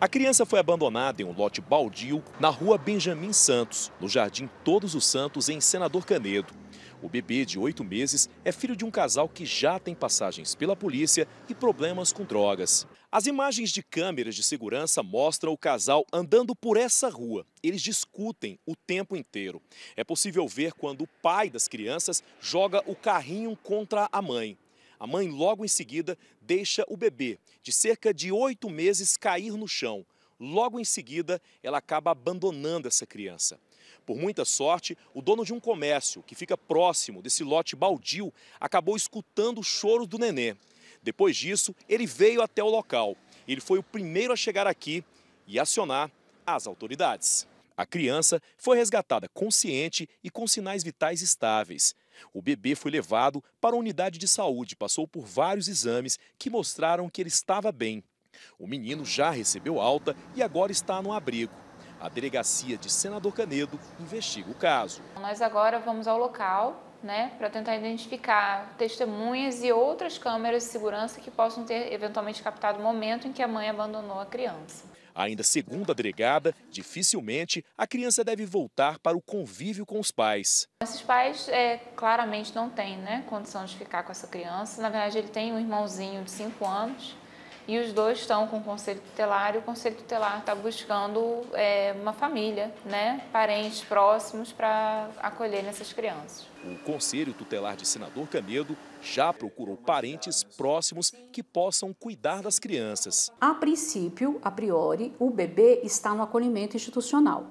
A criança foi abandonada em um lote baldio na rua Benjamin Santos, no Jardim Todos os Santos, em Senador Canedo. O bebê de oito meses é filho de um casal que já tem passagens pela polícia e problemas com drogas. As imagens de câmeras de segurança mostram o casal andando por essa rua. Eles discutem o tempo inteiro. É possível ver quando o pai das crianças joga o carrinho contra a mãe. A mãe, logo em seguida, deixa o bebê, de cerca de oito meses, cair no chão. Logo em seguida, ela acaba abandonando essa criança. Por muita sorte, o dono de um comércio que fica próximo desse lote baldio acabou escutando o choro do nenê. Depois disso, ele veio até o local. Ele foi o primeiro a chegar aqui e acionar as autoridades. A criança foi resgatada consciente e com sinais vitais estáveis. O bebê foi levado para a unidade de saúde passou por vários exames que mostraram que ele estava bem. O menino já recebeu alta e agora está no abrigo. A delegacia de Senador Canedo investiga o caso. Nós agora vamos ao local né, para tentar identificar testemunhas e outras câmeras de segurança que possam ter eventualmente captado o momento em que a mãe abandonou a criança. Ainda segundo a delegada, dificilmente a criança deve voltar para o convívio com os pais. Esses pais é, claramente não têm né, condição de ficar com essa criança. Na verdade, ele tem um irmãozinho de 5 anos e os dois estão com o conselho tutelar e o conselho tutelar está buscando é, uma família, né, parentes próximos para acolher essas crianças. O conselho tutelar de Senador Canedo já procurou parentes próximos que possam cuidar das crianças. A princípio, a priori, o bebê está no acolhimento institucional,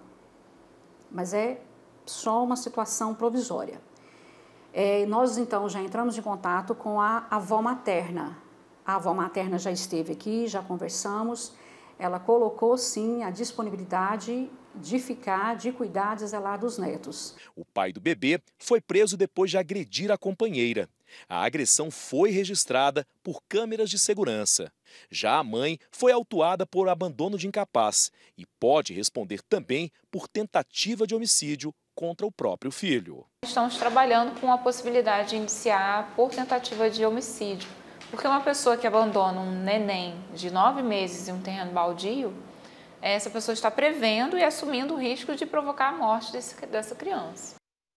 mas é só uma situação provisória. É, nós então já entramos em contato com a avó materna a avó materna já esteve aqui, já conversamos. Ela colocou sim a disponibilidade de ficar, de cuidar, de zelar dos netos. O pai do bebê foi preso depois de agredir a companheira. A agressão foi registrada por câmeras de segurança. Já a mãe foi autuada por abandono de incapaz e pode responder também por tentativa de homicídio contra o próprio filho. Estamos trabalhando com a possibilidade de iniciar por tentativa de homicídio. Porque uma pessoa que abandona um neném de nove meses em um terreno baldio, essa pessoa está prevendo e assumindo o risco de provocar a morte desse, dessa criança.